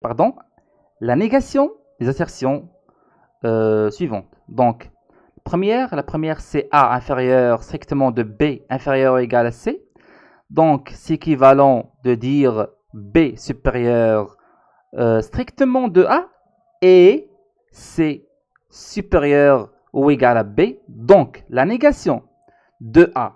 pardon, la négation des assertions euh, suivantes. Donc, première, la première c'est A inférieur strictement de B inférieur ou égal à C. Donc, c'est équivalent de dire B supérieur euh, strictement de A et C supérieur ou égal à B. Donc, la négation de A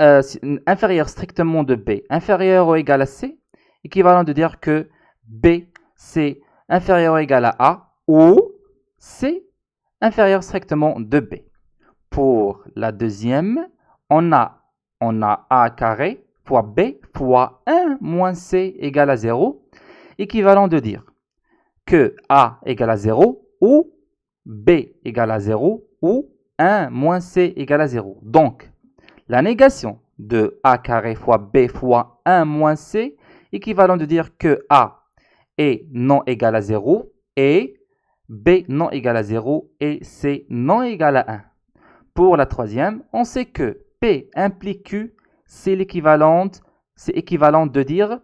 euh, inférieur strictement de B inférieur ou égal à C équivalent de dire que B, C inférieur ou égal à A ou C inférieur strictement de B. Pour la deuxième, on a, on a A carré fois B fois 1 moins C égale à 0, équivalent de dire que A égale à 0 ou B égale à 0 ou 1 moins C égale à 0. Donc, la négation de A carré fois B fois 1 moins C, équivalent de dire que A est non égal à 0 et B non égal à 0 et C non égal à 1. Pour la troisième, on sait que P implique Q, c'est l'équivalent, c'est équivalent de dire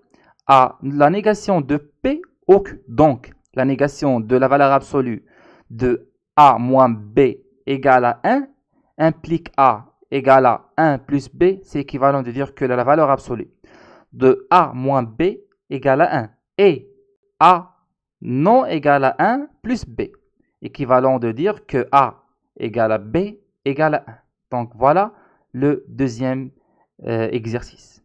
à la négation de P au Q. Donc, la négation de la valeur absolue de A moins B égale à 1 implique A égale à 1 plus B, c'est équivalent de dire que la valeur absolue de A moins B égale à 1. Et a non égale à 1 plus B. Équivalent de dire que A égale à B égale à 1. Donc voilà le deuxième euh, exercice.